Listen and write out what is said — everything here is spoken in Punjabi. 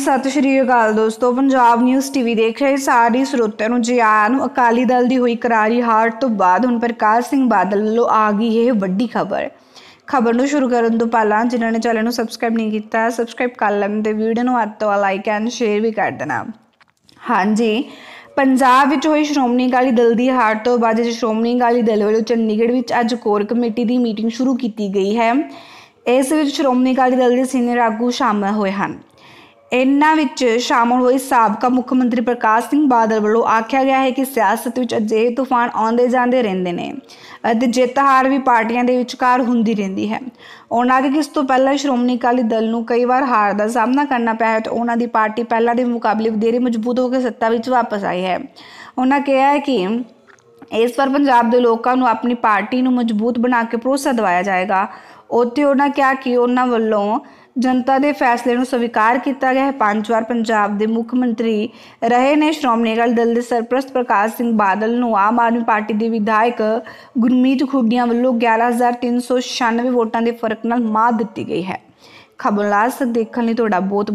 ਸਤਿ ਸ਼੍ਰੀ ਅਕਾਲ ਦੋਸਤੋ ਪੰਜਾਬ ਨਿਊਜ਼ ਟੀਵੀ ਦੇਖ ਰਹੇ ਸਾਰੇ ਸਰੋਤਿਆਂ ਨੂੰ ਜੀ ਆਇਆਂ ਨੂੰ ਅਕਾਲੀ ਦਲ ਦੀ ਹੋਈ ਕਰਾਰੀ ਹਾਰ ਤੋਂ ਬਾਅਦ ਹੁਣ ਪ੍ਰਕਾਸ਼ ਸਿੰਘ ਬਾਦਲ ਵੱਲੋਂ ਆ ਗਈ ਇਹ ਵੱਡੀ ਖਬਰ ਖਬਰ ਨੂੰ ਸ਼ੁਰੂ ਕਰਨ ਤੋਂ ਪਹਿਲਾਂ ਜਿਨ੍ਹਾਂ ਨੇ ਚੈਨਲ ਨੂੰ ਸਬਸਕ੍ਰਾਈਬ ਨਹੀਂ ਕੀਤਾ ਸਬਸਕ੍ਰਾਈਬ ਕਰ ਲੈਣ ਤੇ ਵੀਡੀਓ ਨੂੰ ਅੱਤ ਵਾਲਾ ਲਾਈਕ ਐਂਡ ਸ਼ੇਅਰ ਵੀ ਕਰ ਦੇਣਾ ਹਾਂਜੀ ਪੰਜਾਬ ਵਿੱਚ ਹੋਈ ਸ਼੍ਰੋਮਣੀ ਅਕਾਲੀ ਦਲ ਦੀ ਹਾਰ ਤੋਂ ਬਾਅਦ ਸ਼੍ਰੋਮਣੀ ਅਕਾਲੀ ਦਲ ਵੱਲੋਂ ਚੰਡੀਗੜ੍ਹ ਵਿੱਚ ਅੱਜ ਕੋਰ ਕਮੇਟੀ ਦੀ ਮੀਟਿੰਗ ਸ਼ੁਰੂ ਕੀਤੀ ਗਈ ਹੈ ਇਸ ਵਿੱਚ ਸ਼੍ਰੋਮਣੀ ਅਕਾਲੀ ਦਲ ਦੇ ਸੀਨੀਅਰ ਆਗੂ ਸ਼ਾਮਲ ਹੋਏ ਹਨ ਇਹਨਾਂ ਵਿੱਚ ਸ਼ਾਮਲ ਹੋਏ ਸਾਬਕਾ ਮੁੱਖ ਮੰਤਰੀ ਪ੍ਰਕਾਸ਼ ਸਿੰਘ ਬਾਦਲ ਵੱਲੋਂ ਆਖਿਆ ਗਿਆ ਹੈ ਕਿ ਸਿਆਸਤ ਵਿੱਚ ਅਜਿਹੇ ਤੂਫਾਨ ਆਉਂਦੇ ਜਾਂਦੇ ਰਹਿੰਦੇ ਨੇ ਅਤੇ ਜਿੱਤ ਹਾਰ ਵੀ ਪਾਰਟੀਆਂ ਦੇ ਵਿਚਕਾਰ ਹੁੰਦੀ ਰਹਿੰਦੀ ਹੈ ਉਹਨਾਂ ਦੇ ਕਿਸ ਤੋਂ ਪਹਿਲਾਂ ਸ਼੍ਰੋਮਣੀ ਅਕਾਲੀ ਦਲ ਨੂੰ ਕਈ ਵਾਰ ਹਾਰ ਦਾ ਸਾਹਮਣਾ ਕਰਨਾ ਪਿਆ ਹੈ ਤੇ ਉਹਨਾਂ ਦੀ ਪਾਰਟੀ ਪਹਿਲਾਂ ਦੇ ਮੁਕਾਬਲੇ ਵਧੇਰੇ ਮਜ਼ਬੂਤ ਹੋ ਕੇ ਸੱਤਾ ਵਿੱਚ ਵਾਪਸ ਆਈ ਹੈ ਉਹਨਾਂ ਕਿਹਾ ਹੈ ਕਿ ਇਸ ਵਾਰ ਪੰਜਾਬ ਦੇ ਲੋਕਾਂ ਨੂੰ ਆਪਣੀ ਪਾਰਟੀ ਨੂੰ ਮਜ਼ਬੂਤ ਬਣਾ ਕੇ ਭਰੋਸਾ ਦਿਵਾਇਆ ਜਾਏਗਾ ਉੱਥੇ ਉਹਨਾਂ ਕਿਹਾ ਕਿ ਉਹਨਾਂ ਵੱਲੋਂ ਜਨਤਾ ਦੇ ਫੈਸਲੇ ਨੂੰ ਸਵੀਕਾਰ ਕੀਤਾ ਗਿਆ ਹੈ ਪੰਜ ਵਾਰ ਪੰਜਾਬ ਦੇ ਮੁੱਖ ਮੰਤਰੀ ਰਹੇ ਨੇ ਸ਼੍ਰੋਮਣੀ ਅਕਾਲੀ ਦਲ ਦੇ ਸਰਪ੍ਰਸਤ ਪ੍ਰਕਾਸ਼ ਸਿੰਘ ਬਾਦਲ ਨੂੰ ਆਮ ਆਦਮੀ ਪਾਰਟੀ ਦੇ ਵਿਧਾਇਕ ਗੁਰਮੀਤ ਖੁੱਡੀਆਂ ਵੱਲੋਂ 11396 ਵੋਟਾਂ ਦੇ ਫਰਕ ਨਾਲ ਮਾਤ ਦਿੱਤੀ ਗਈ ਹੈ ਖਬਰਾਂ ਦੇਖਣ ਲਈ ਤੁਹਾਡਾ ਬਹੁਤ